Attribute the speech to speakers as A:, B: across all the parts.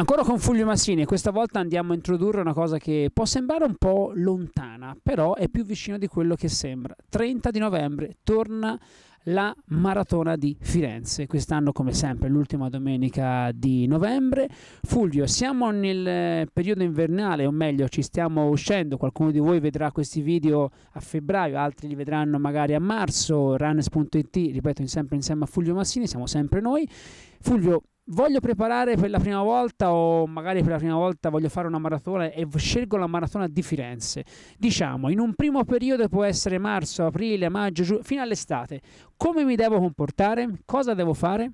A: Ancora con Fulvio Massini, questa volta andiamo a introdurre una cosa che può sembrare un po' lontana, però è più vicina di quello che sembra. 30 di novembre torna la maratona di Firenze, quest'anno come sempre l'ultima domenica di novembre. Fulvio, siamo nel eh, periodo invernale, o meglio ci stiamo uscendo, qualcuno di voi vedrà questi video a febbraio, altri li vedranno magari a marzo, runners.it, ripeto sempre insieme a Fulvio Massini, siamo sempre noi. Fulvio, voglio preparare per la prima volta o magari per la prima volta voglio fare una maratona e scelgo la maratona di Firenze. Diciamo, in un primo periodo può essere marzo, aprile, maggio, giugno, fino all'estate. Come mi devo comportare? Cosa devo fare?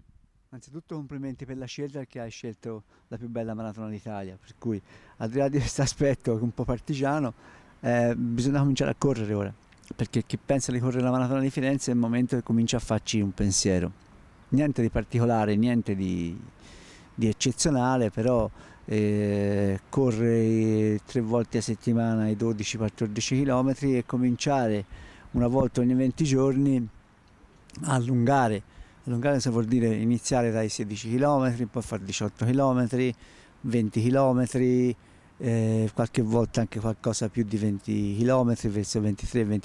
B: Innanzitutto complimenti per la scelta perché hai scelto la più bella maratona d'Italia, per cui al di là di questo aspetto un po' partigiano, eh, bisogna cominciare a correre ora, perché chi pensa di correre la maratona di Firenze è il momento che comincia a farci un pensiero niente di particolare, niente di, di eccezionale, però eh, correre eh, tre volte a settimana i 12-14 km e cominciare una volta ogni 20 giorni a allungare. Allungare vuol dire iniziare dai 16 km, poi fare 18 km, 20 km, eh, qualche volta anche qualcosa più di 20 km, verso 23-24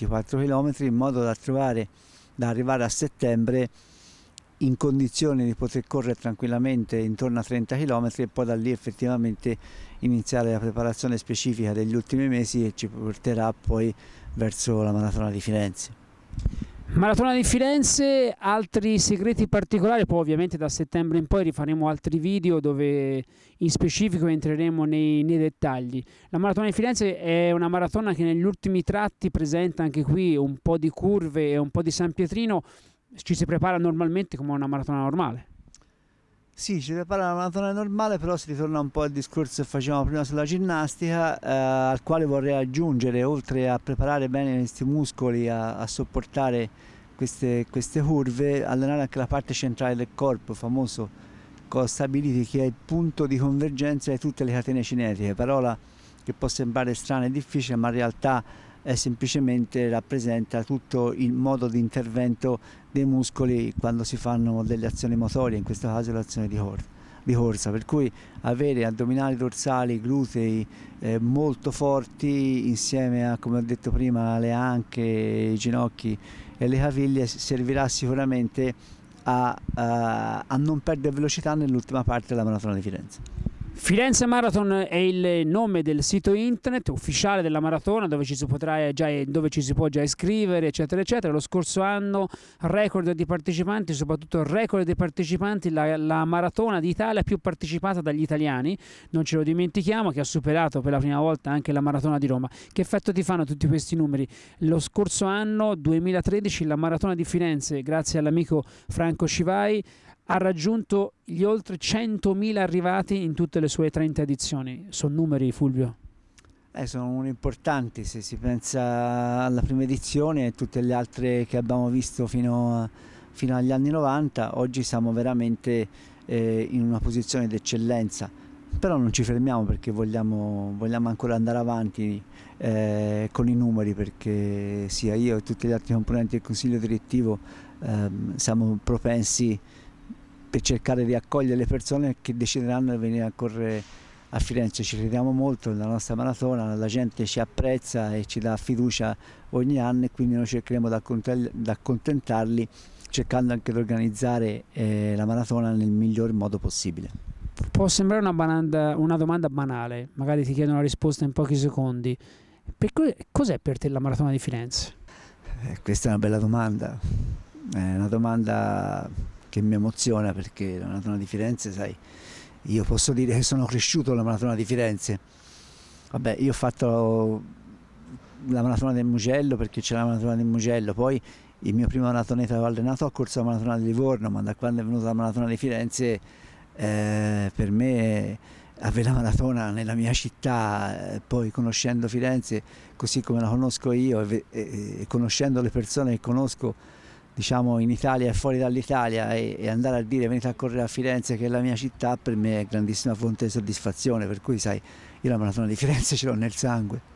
B: km, in modo da, trovare, da arrivare a settembre in condizione di poter correre tranquillamente intorno a 30 km e poi da lì effettivamente iniziare la preparazione specifica degli ultimi mesi e ci porterà
A: poi verso la maratona di Firenze. Maratona di Firenze, altri segreti particolari, poi ovviamente da settembre in poi rifaremo altri video dove in specifico entreremo nei, nei, dettagli. La Maratona di Firenze è una maratona che negli ultimi tratti presenta anche qui un po' di curve e un po' di San Pietrino, ci si prepara normalmente come una maratona normale.
B: Sì, ci prepara una maratona normale, però si ritorna un po' al discorso che facevamo prima sulla ginnastica, eh, al quale vorrei aggiungere, oltre a preparare bene questi muscoli, a, a sopportare queste, queste, curve, allenare anche la parte centrale del corpo, famoso cost ability, che è il punto di convergenza di tutte le catene cinetiche, parola che può sembrare strana e difficile, ma in realtà eh, semplicemente rappresenta tutto il modo di intervento dei muscoli quando si fanno delle azioni motorie, in questo caso l'azione di corda di corsa, per cui avere addominali dorsali, glutei eh, molto forti insieme a, come ho detto prima, le anche, i ginocchi e le caviglie servirà sicuramente a, a, eh, a non perdere velocità nell'ultima parte della maratona di Firenze.
A: Firenze Marathon è il nome del sito internet ufficiale della maratona dove ci si, potrà eh, già, eh, dove ci si può già iscrivere, eccetera, eccetera. Lo scorso anno record di partecipanti, soprattutto record di partecipanti, la, la maratona d'Italia più partecipata dagli italiani, non ce lo dimentichiamo, che ha superato per la prima volta anche la maratona di Roma. Che effetto ti fanno tutti questi numeri? Lo scorso anno, 2013, la maratona di Firenze, grazie all'amico Franco Civai, ha raggiunto gli oltre 100.000 arrivati in tutte le sue 30 edizioni. Sono numeri, Fulvio? Eh, sono importanti se si
B: pensa alla prima edizione e tutte le altre che abbiamo visto fino, a, fino agli anni 90. Oggi siamo veramente eh, in una posizione d'eccellenza. Però non ci fermiamo perché vogliamo, vogliamo ancora andare avanti eh, con i numeri perché sia io e tutti gli altri componenti del Consiglio direttivo ehm, siamo propensi per cercare di accogliere le persone che decideranno di venire a correre a Firenze. Ci crediamo molto nella nostra maratona, la gente ci apprezza e ci dà fiducia ogni anno e quindi noi cercheremo di accontentarli cercando anche di organizzare eh, la maratona nel miglior modo possibile.
A: Può sembrare una, bananda, una domanda banale, magari ti chiedo una risposta in pochi secondi. cos'è per te la maratona di Firenze?
B: Eh, questa è una bella domanda, è una domanda che mi emoziona perché la maratona di Firenze, sai, io posso dire che sono cresciuto alla maratona di Firenze. Vabbè, io ho fatto la maratona del Mugello perché c'è la maratona del Mugello, poi il mio primo maratoneta che ho allenato ha corso la maratona di Livorno, ma da quando è venuta la maratona di Firenze eh, per me avere la maratona nella mia città, eh, poi conoscendo Firenze così come la conosco io e, e, e conoscendo le persone che conosco, diciamo, in Italia e fuori dall'Italia e, e, andare a dire venite a correre a Firenze che è la mia città per me è grandissima fonte di soddisfazione, per cui sai, io la maratona di Firenze ce l'ho nel sangue.